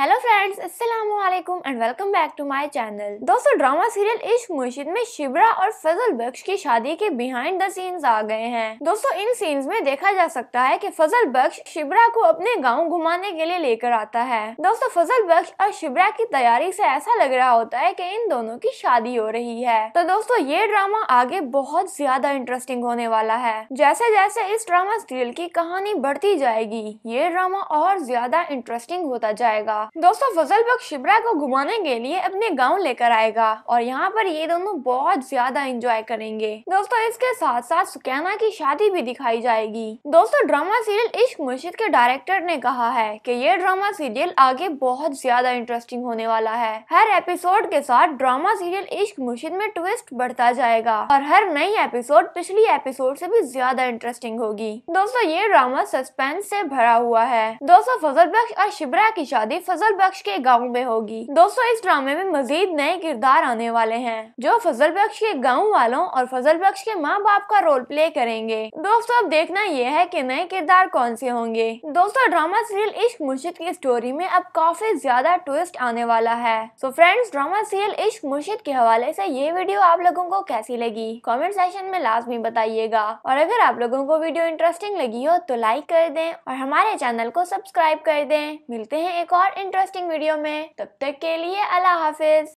hello friends अस्सलाम वालेकुम and welcome back to my channel दोस्तों ड्रामा सीरियल इश्क मुर्शिद में शिबरा और फजल बख्श की शादी के बिहाइंड द सीन्स आ गए हैं दोस्तों इन सीन्स में देखा जा सकता है कि फजल बख्श शिबरा को अपने गांव घुमाने के लिए लेकर आता है दोस्तों फजल बख्श और शिबरा की तैयारी से ऐसा लग रहा होता है की इन दोनों की शादी हो रही है तो दोस्तों ये ड्रामा आगे बहुत ज्यादा इंटरेस्टिंग होने वाला है जैसे जैसे इस ड्रामा सीरियल की कहानी बढ़ती जाएगी ये ड्रामा और ज्यादा इंटरेस्टिंग होता जाएगा दोस्तों फजल बख्श शिबरा को घुमाने के लिए अपने गाँव लेकर आएगा और यहाँ पर ये दोनों बहुत ज्यादा इंजॉय करेंगे दोस्तों इसके साथ साथ सुकैना की शादी भी दिखाई जाएगी दोस्तों ड्रामा सीरियल इश्क मुर्शिद के डायरेक्टर ने कहा है कि ये ड्रामा सीरियल आगे बहुत ज्यादा इंटरेस्टिंग होने वाला है हर एपिसोड के साथ ड्रामा सीरियल इश्क मुर्शिद में ट्विस्ट बढ़ता जाएगा और हर नई एपिसोड पिछली एपिसोड से भी ज्यादा इंटरेस्टिंग होगी दोस्तों ये ड्रामा सस्पेंस से भरा हुआ है दोस्तों फजल बख्श और शिबरा की शादी फजल फजल बख्श के गाँव में होगी दोस्तों इस ड्रामे में मजीद नए किरदार आने वाले हैं जो फजल बख्श के गाँव वालों और फजल बख्श के माँ बाप का रोल प्ले करेंगे दोस्तों अब देखना यह है की नए किरदार कौन से होंगे दोस्तों ड्रामा सीरियल इश्क मुर्शिद की स्टोरी में अब काफी ज्यादा ट्विस्ट आने वाला है so friends drama serial Ishq मुर्शिद के हवाले से ये वीडियो आप लोगों को कैसी लगी कमेंट सेक्शन में लाजमी बताइएगा और अगर आप लोगों को वीडियो इंटरेस्टिंग लगी हो तो लाइक कर दें और हमारे चैनल को सब्सक्राइब कर दें मिलते हैं एक और इंटरेस्टिंग वीडियो में तब तक के लिए अल्लाह हाफिज